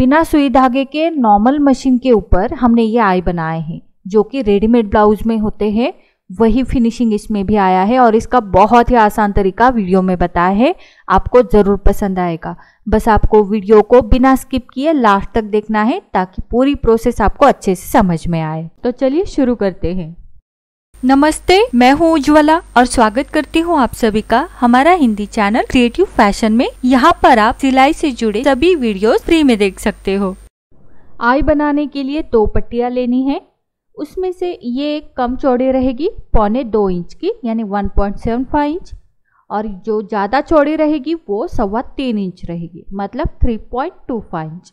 बिना सुई धागे के नॉर्मल मशीन के ऊपर हमने ये आई बनाए हैं जो कि रेडीमेड ब्लाउज में होते हैं वही फिनिशिंग इसमें भी आया है और इसका बहुत ही आसान तरीका वीडियो में बताया है आपको ज़रूर पसंद आएगा बस आपको वीडियो को बिना स्किप किए लास्ट तक देखना है ताकि पूरी प्रोसेस आपको अच्छे से समझ में आए तो चलिए शुरू करते हैं नमस्ते मैं हूँ उज्ज्वला और स्वागत करती हूँ आप सभी का हमारा हिंदी चैनल क्रिएटिव फैशन में यहाँ पर आप सिलाई से जुड़े सभी वीडियोस फ्री में देख सकते हो आई बनाने के लिए दो पट्टिया लेनी है उसमें से ये एक कम चौड़ी रहेगी पौने दो इंच की यानी 1.75 इंच और जो ज़्यादा चौड़ी रहेगी वो सवा तीन इंच रहेगी मतलब 3.25 इंच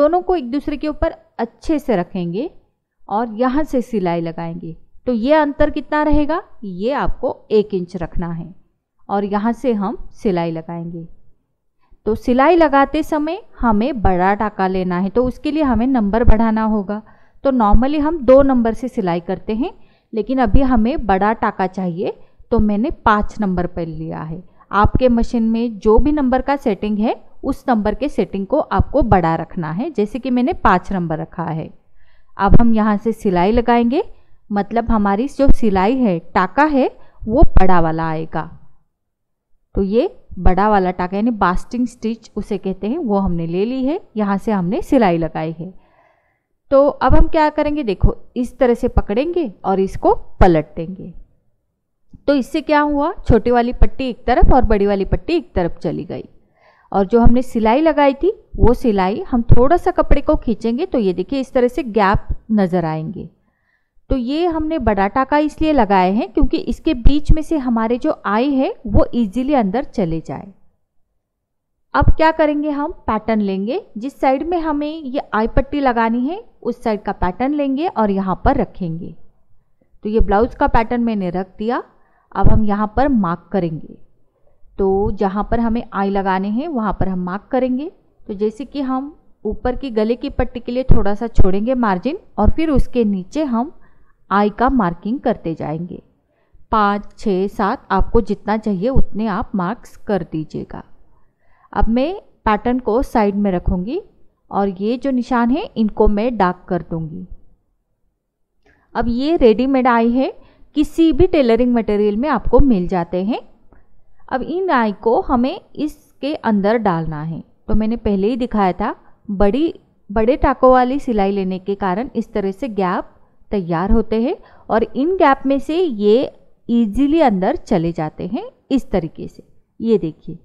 दोनों को एक दूसरे के ऊपर अच्छे से रखेंगे और यहाँ से सिलाई लगाएंगे तो ये अंतर कितना रहेगा ये आपको एक इंच रखना है और यहाँ से हम सिलाई लगाएंगे तो सिलाई लगाते समय हमें बड़ा टाका लेना है तो उसके लिए हमें नंबर बढ़ाना होगा तो नॉर्मली हम दो नंबर से सिलाई करते हैं लेकिन अभी हमें बड़ा टाका चाहिए तो मैंने पाँच नंबर पर लिया है आपके मशीन में जो भी नंबर का सेटिंग है उस नंबर के सेटिंग को आपको बड़ा रखना है जैसे कि मैंने पाँच नंबर रखा है अब हम यहाँ से सिलाई लगाएंगे मतलब हमारी जो सिलाई है टाका है वो बड़ा वाला आएगा तो ये बड़ा वाला टाका यानी बास्टिंग स्टिच उसे कहते हैं वो हमने ले ली है यहाँ से हमने सिलाई लगाई है तो अब हम क्या करेंगे देखो इस तरह से पकड़ेंगे और इसको पलट देंगे तो इससे क्या हुआ छोटी वाली पट्टी एक तरफ और बड़ी वाली पट्टी एक तरफ चली गई और जो हमने सिलाई लगाई थी वो सिलाई हम थोड़ा सा कपड़े को खींचेंगे तो ये देखिए इस तरह से गैप नज़र आएंगे तो ये हमने बड़ा टाका इसलिए लगाए हैं क्योंकि इसके बीच में से हमारे जो आई है वो इजीली अंदर चले जाए अब क्या करेंगे हम पैटर्न लेंगे जिस साइड में हमें ये आई पट्टी लगानी है उस साइड का पैटर्न लेंगे और यहाँ पर रखेंगे तो ये ब्लाउज का पैटर्न मैंने रख दिया अब हम यहाँ पर मार्क करेंगे तो जहाँ पर हमें आई लगाने हैं वहाँ पर हम मार्क करेंगे तो जैसे कि हम ऊपर की गले की पट्टी के लिए थोड़ा सा छोड़ेंगे मार्जिन और फिर उसके नीचे हम आई का मार्किंग करते जाएंगे पाँच छः सात आपको जितना चाहिए उतने आप मार्क्स कर दीजिएगा अब मैं पैटर्न को साइड में रखूँगी और ये जो निशान है इनको मैं डार्क कर दूँगी अब ये रेडीमेड आई है किसी भी टेलरिंग मटेरियल में आपको मिल जाते हैं अब इन आई को हमें इसके अंदर डालना है तो मैंने पहले ही दिखाया था बड़ी बड़े टाकों वाली सिलाई लेने के कारण इस तरह से गैप तैयार होते हैं और इन गैप में से ये ईजीली अंदर चले जाते हैं इस तरीके से ये देखिए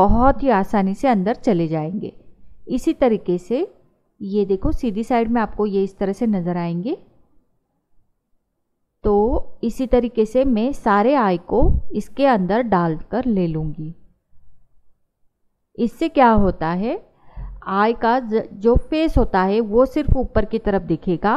बहुत ही आसानी से अंदर चले जाएंगे इसी तरीके से ये देखो सीधी साइड में आपको ये इस तरह से नज़र आएंगे तो इसी तरीके से मैं सारे आय को इसके अंदर डाल कर ले लूँगी इससे क्या होता है आय का जो फेस होता है वो सिर्फ ऊपर की तरफ दिखेगा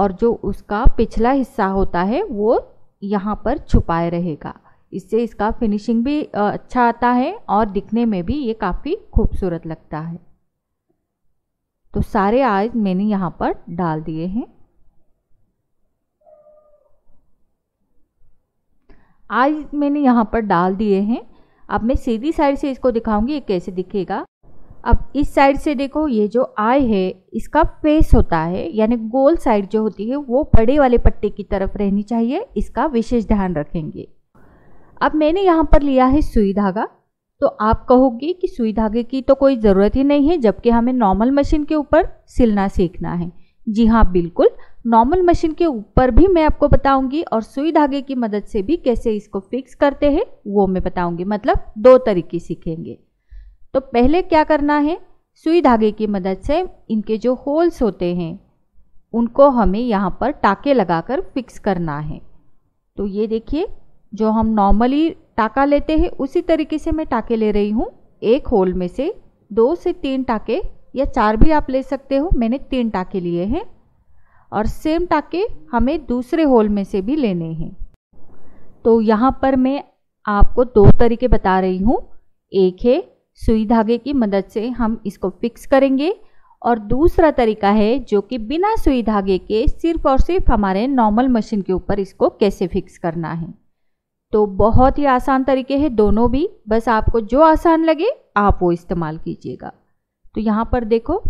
और जो उसका पिछला हिस्सा होता है वो यहाँ पर छुपाए रहेगा इससे इसका फिनिशिंग भी अच्छा आता है और दिखने में भी ये काफ़ी खूबसूरत लगता है तो सारे आयज मैंने यहाँ पर डाल दिए हैं आयज मैंने यहाँ पर डाल दिए हैं अब मैं सीधी साइड से इसको दिखाऊंगी ये कैसे दिखेगा अब इस साइड से देखो ये जो आई है इसका फेस होता है यानी गोल साइड जो होती है वो बड़े वाले पट्टे की तरफ रहनी चाहिए इसका विशेष ध्यान रखेंगे अब मैंने यहाँ पर लिया है सुई धागा तो आप कहोगे कि सुई धागे की तो कोई ज़रूरत ही नहीं है जबकि हमें नॉर्मल मशीन के ऊपर सिलना सीखना है जी हाँ बिल्कुल नॉर्मल मशीन के ऊपर भी मैं आपको बताऊंगी और सुई धागे की मदद से भी कैसे इसको फिक्स करते हैं वो मैं बताऊंगी मतलब दो तरीके सीखेंगे तो पहले क्या करना है सुई धागे की मदद से इनके जो होल्स होते हैं उनको हमें यहाँ पर टाके लगाकर फिक्स करना है तो ये देखिए जो हम नॉर्मली टाका लेते हैं उसी तरीके से मैं टाके ले रही हूँ एक होल में से दो से तीन टाके या चार भी आप ले सकते हो मैंने तीन टाके लिए हैं और सेम टाके हमें दूसरे होल में से भी लेने हैं तो यहाँ पर मैं आपको दो तरीके बता रही हूँ एक है सुई धागे की मदद से हम इसको फिक्स करेंगे और दूसरा तरीका है जो कि बिना सुई धागे के सिर्फ और सिर्फ हमारे नॉर्मल मशीन के ऊपर इसको कैसे फिक्स करना है तो बहुत ही आसान तरीके हैं दोनों भी बस आपको जो आसान लगे आप वो इस्तेमाल कीजिएगा तो यहाँ पर देखो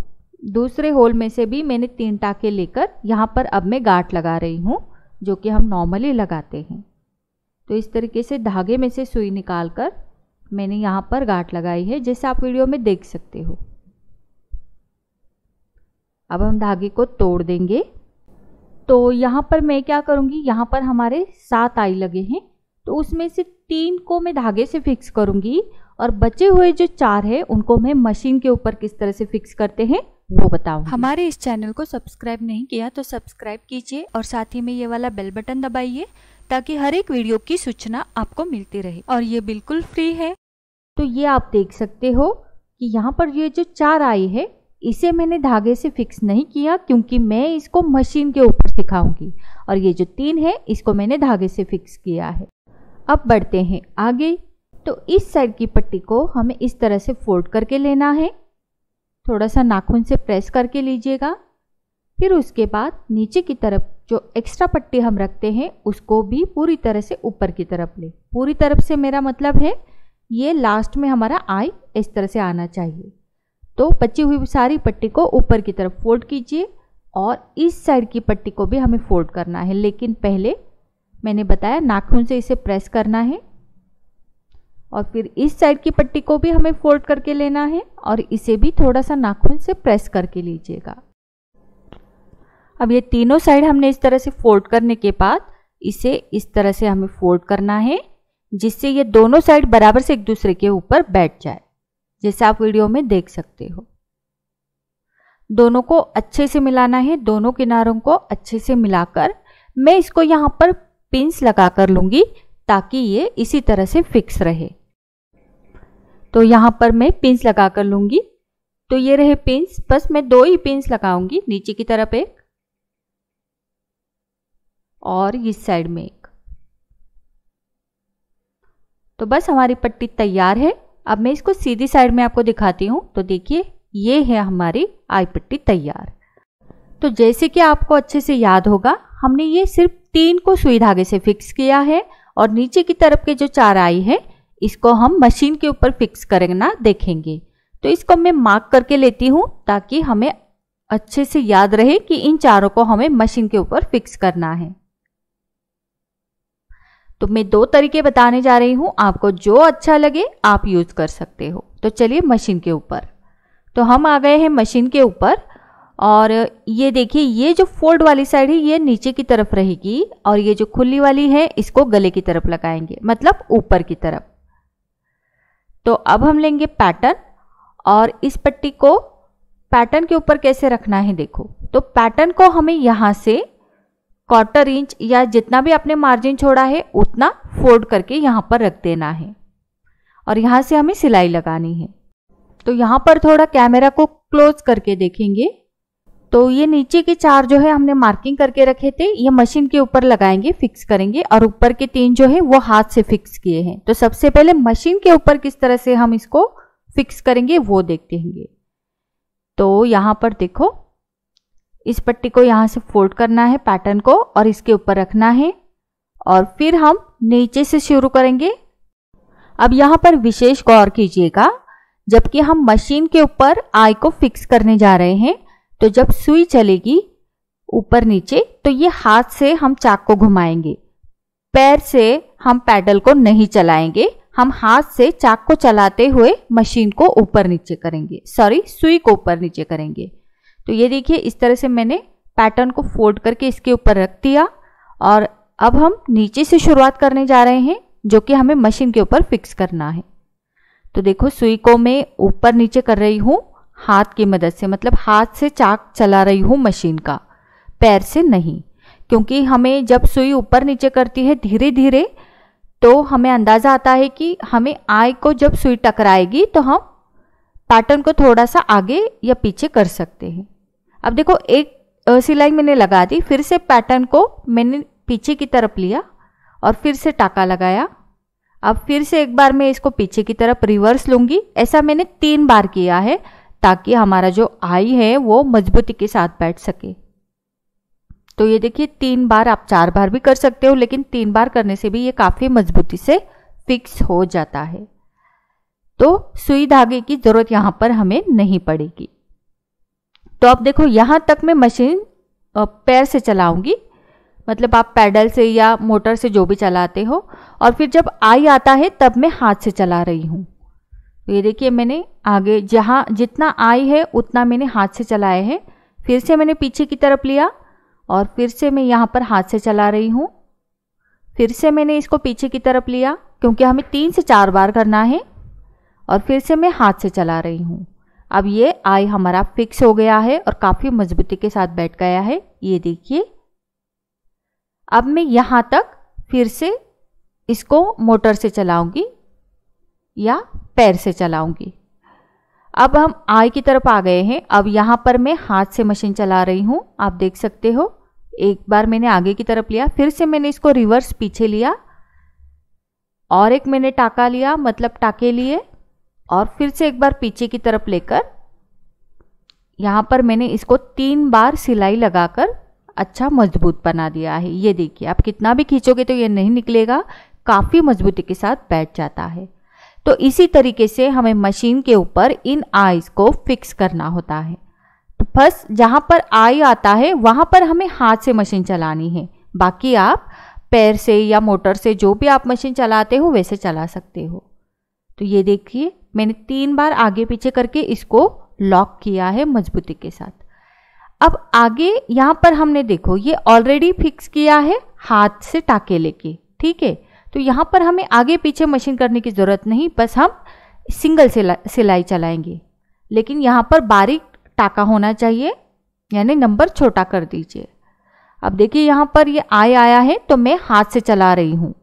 दूसरे होल में से भी मैंने तीन टाके लेकर यहाँ पर अब मैं गाठ लगा रही हूँ जो कि हम नॉर्मली लगाते हैं तो इस तरीके से धागे में से सुई निकाल कर मैंने यहाँ पर गांठ लगाई है जैसे आप वीडियो में देख सकते हो अब हम धागे को तोड़ देंगे तो यहाँ पर मैं क्या करूँगी यहाँ पर हमारे सात आई लगे हैं तो उसमें से तीन को मैं धागे से फिक्स करूँगी और बचे हुए जो चार है उनको मैं मशीन के ऊपर किस तरह से फिक्स करते हैं वो बताऊँ हमारे इस चैनल को सब्सक्राइब नहीं किया तो सब्सक्राइब कीजिए और साथ ही में ये वाला बेल बटन दबाइए ताकि हर एक वीडियो की सूचना आपको मिलती रहे और ये बिल्कुल फ्री है तो ये आप देख सकते हो कि यहाँ पर ये जो चार आई है इसे मैंने धागे से फिक्स नहीं किया क्योंकि मैं इसको मशीन के ऊपर सिखाऊंगी और ये जो तीन है इसको मैंने धागे से फिक्स किया है अब बढ़ते हैं आगे तो इस साइड की पट्टी को हमें इस तरह से फोल्ड करके लेना है थोड़ा सा नाखून से प्रेस करके लीजिएगा फिर उसके बाद नीचे की तरफ जो एक्स्ट्रा पट्टी हम रखते हैं उसको भी पूरी तरह से ऊपर की तरफ ले पूरी तरफ से मेरा मतलब है ये लास्ट में हमारा आई इस तरह से आना चाहिए तो बची हुई सारी पट्टी को ऊपर की तरफ फोल्ड कीजिए और इस साइड की पट्टी को भी हमें फोल्ड करना है लेकिन पहले मैंने बताया नाखून से इसे प्रेस करना है और फिर इस साइड की पट्टी को भी हमें फोल्ड करके लेना है और इसे भी थोड़ा सा नाखून से प्रेस करके लीजिएगा अब ये तीनों साइड हमने इस तरह से फोल्ड करने के बाद इसे इस तरह से हमें फोल्ड करना है जिससे ये दोनों साइड बराबर से एक दूसरे के ऊपर बैठ जाए जैसे आप वीडियो में देख सकते हो दोनों को अच्छे से मिलाना है दोनों किनारों को अच्छे से मिलाकर मैं इसको यहाँ पर पिंस लगा कर लूँगी ताकि ये इसी तरह से फिक्स रहे तो यहाँ पर मैं पिंस लगा कर लूँगी तो ये रहे पिंस बस मैं दो ही पिंस लगाऊंगी नीचे की तरफ एक और इस साइड में एक तो बस हमारी पट्टी तैयार है अब मैं इसको सीधी साइड में आपको दिखाती हूँ तो देखिए ये है हमारी आई पट्टी तैयार तो जैसे कि आपको अच्छे से याद होगा हमने ये सिर्फ तीन को सुई धागे से फिक्स किया है और नीचे की तरफ के जो चार आई है इसको हम मशीन के ऊपर फिक्स करना देखेंगे तो इसको मैं मार्क करके लेती हूँ ताकि हमें अच्छे से याद रहे कि इन चारों को हमें मशीन के ऊपर फिक्स करना है तो मैं दो तरीके बताने जा रही हूँ आपको जो अच्छा लगे आप यूज़ कर सकते हो तो चलिए मशीन के ऊपर तो हम आ गए हैं मशीन के ऊपर और ये देखिए ये जो फोल्ड वाली साइड है ये नीचे की तरफ रहेगी और ये जो खुली वाली है इसको गले की तरफ लगाएंगे मतलब ऊपर की तरफ तो अब हम लेंगे पैटर्न और इस पट्टी को पैटर्न के ऊपर कैसे रखना है देखो तो पैटर्न को हमें यहाँ से क्वार्टर इंच या जितना भी आपने मार्जिन छोड़ा है उतना फोल्ड करके यहाँ पर रख देना है और यहाँ से हमें सिलाई लगानी है तो यहाँ पर थोड़ा कैमरा को क्लोज करके देखेंगे तो ये नीचे के चार जो है हमने मार्किंग करके रखे थे ये मशीन के ऊपर लगाएंगे फिक्स करेंगे और ऊपर के तीन जो है वो हाथ से फिक्स किए हैं तो सबसे पहले मशीन के ऊपर किस तरह से हम इसको फिक्स करेंगे वो देखते हैं तो यहाँ पर देखो इस पट्टी को यहाँ से फोल्ड करना है पैटर्न को और इसके ऊपर रखना है और फिर हम नीचे से शुरू करेंगे अब यहाँ पर विशेष गौर कीजिएगा जबकि हम मशीन के ऊपर आई को फिक्स करने जा रहे हैं तो जब सुई चलेगी ऊपर नीचे तो ये हाथ से हम चाक को घुमाएंगे पैर से हम पैडल को नहीं चलाएंगे हम हाथ से चाक को चलाते हुए मशीन को ऊपर नीचे करेंगे सॉरी सुई को ऊपर नीचे करेंगे तो ये देखिए इस तरह से मैंने पैटर्न को फोल्ड करके इसके ऊपर रख दिया और अब हम नीचे से शुरुआत करने जा रहे हैं जो कि हमें मशीन के ऊपर फिक्स करना है तो देखो सुई को मैं ऊपर नीचे कर रही हूँ हाथ की मदद से मतलब हाथ से चाक चला रही हूँ मशीन का पैर से नहीं क्योंकि हमें जब सुई ऊपर नीचे करती है धीरे धीरे तो हमें अंदाज़ा आता है कि हमें आई को जब सुई टकराएगी तो हम पैटर्न को थोड़ा सा आगे या पीछे कर सकते हैं अब देखो एक सिलाई मैंने लगा दी फिर से पैटर्न को मैंने पीछे की तरफ लिया और फिर से टाका लगाया अब फिर से एक बार मैं इसको पीछे की तरफ रिवर्स लूँगी ऐसा मैंने तीन बार किया है ताकि हमारा जो आई है वो मजबूती के साथ बैठ सके तो ये देखिए तीन बार आप चार बार भी कर सकते हो लेकिन तीन बार करने से भी ये काफ़ी मजबूती से फिक्स हो जाता है तो सुई धागे की ज़रूरत यहाँ पर हमें नहीं पड़ेगी तो आप देखो यहाँ तक मैं मशीन पैर से चलाऊंगी मतलब आप पैडल से या मोटर से जो भी चलाते हो और फिर जब आई आता है तब मैं हाथ से चला रही हूँ तो ये देखिए मैंने आगे जहाँ जितना आई है उतना मैंने हाथ से चलाया है फिर से मैंने पीछे की तरफ लिया और फिर से मैं यहाँ पर हाथ से चला रही हूँ फिर से मैंने इसको पीछे की तरफ लिया क्योंकि हमें तीन से चार बार करना है और फिर से मैं हाथ से चला रही हूँ अब ये आई हमारा फिक्स हो गया है और काफ़ी मजबूती के साथ बैठ गया है ये देखिए अब मैं यहाँ तक फिर से इसको मोटर से चलाऊंगी या पैर से चलाऊंगी अब हम आई की तरफ आ गए हैं अब यहाँ पर मैं हाथ से मशीन चला रही हूँ आप देख सकते हो एक बार मैंने आगे की तरफ लिया फिर से मैंने इसको रिवर्स पीछे लिया और एक मैंने टाका लिया मतलब टाके लिए और फिर से एक बार पीछे की तरफ लेकर यहाँ पर मैंने इसको तीन बार सिलाई लगाकर अच्छा मजबूत बना दिया है ये देखिए आप कितना भी खींचोगे तो ये नहीं निकलेगा काफ़ी मजबूती के साथ बैठ जाता है तो इसी तरीके से हमें मशीन के ऊपर इन आईज को फिक्स करना होता है तो फर्स्ट जहाँ पर आई आता है वहाँ पर हमें हाथ से मशीन चलानी है बाकी आप पैर से या मोटर से जो भी आप मशीन चलाते हो वैसे चला सकते हो तो ये देखिए मैंने तीन बार आगे पीछे करके इसको लॉक किया है मजबूती के साथ अब आगे यहाँ पर हमने देखो ये ऑलरेडी फिक्स किया है हाथ से टाके लेके ठीक है तो यहाँ पर हमें आगे पीछे मशीन करने की ज़रूरत नहीं बस हम सिंगल सिलाई चलाएंगे लेकिन यहाँ पर बारीक टाका होना चाहिए यानी नंबर छोटा कर दीजिए अब देखिए यहाँ पर ये आय आया है तो मैं हाथ से चला रही हूँ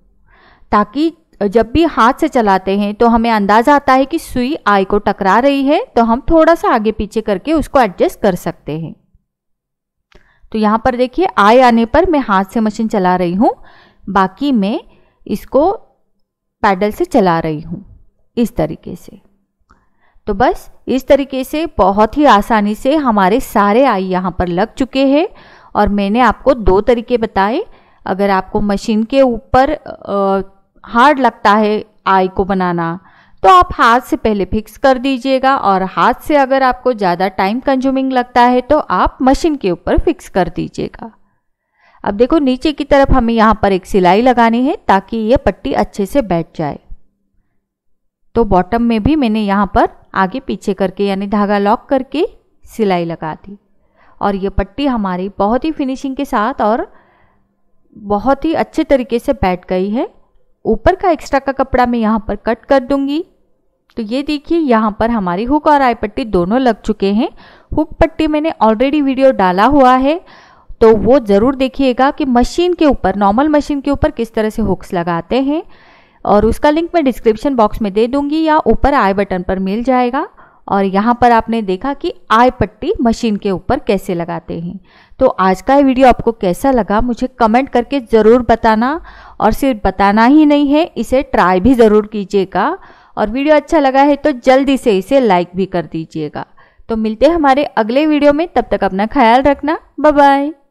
ताकि जब भी हाथ से चलाते हैं तो हमें अंदाज़ा आता है कि सुई आई को टकरा रही है तो हम थोड़ा सा आगे पीछे करके उसको एडजस्ट कर सकते हैं तो यहाँ पर देखिए आई आने पर मैं हाथ से मशीन चला रही हूँ बाकी मैं इसको पैडल से चला रही हूँ इस तरीके से तो बस इस तरीके से बहुत ही आसानी से हमारे सारे आई यहाँ पर लग चुके हैं और मैंने आपको दो तरीके बताए अगर आपको मशीन के ऊपर हार्ड लगता है आई को बनाना तो आप हाथ से पहले फिक्स कर दीजिएगा और हाथ से अगर आपको ज़्यादा टाइम कंज्यूमिंग लगता है तो आप मशीन के ऊपर फिक्स कर दीजिएगा अब देखो नीचे की तरफ हमें यहाँ पर एक सिलाई लगानी है ताकि ये पट्टी अच्छे से बैठ जाए तो बॉटम में भी मैंने यहाँ पर आगे पीछे करके यानी धागा लॉक करके सिलाई लगा दी और ये पट्टी हमारी बहुत ही फिनिशिंग के साथ और बहुत ही अच्छे तरीके से बैठ गई है ऊपर का एक्स्ट्रा का कपड़ा मैं यहाँ पर कट कर दूंगी तो ये देखिए यहाँ पर हमारी हुक और आई पट्टी दोनों लग चुके हैं हुक पट्टी मैंने ऑलरेडी वीडियो डाला हुआ है तो वो ज़रूर देखिएगा कि मशीन के ऊपर नॉर्मल मशीन के ऊपर किस तरह से हुक्स लगाते हैं और उसका लिंक मैं डिस्क्रिप्शन बॉक्स में दे दूंगी या ऊपर आई बटन पर मिल जाएगा और यहाँ पर आपने देखा कि आई पट्टी मशीन के ऊपर कैसे लगाते हैं तो आज का ये वीडियो आपको कैसा लगा मुझे कमेंट करके ज़रूर बताना और सिर्फ बताना ही नहीं है इसे ट्राई भी ज़रूर कीजिएगा और वीडियो अच्छा लगा है तो जल्दी से इसे लाइक भी कर दीजिएगा तो मिलते हैं हमारे अगले वीडियो में तब तक अपना ख्याल रखना बाय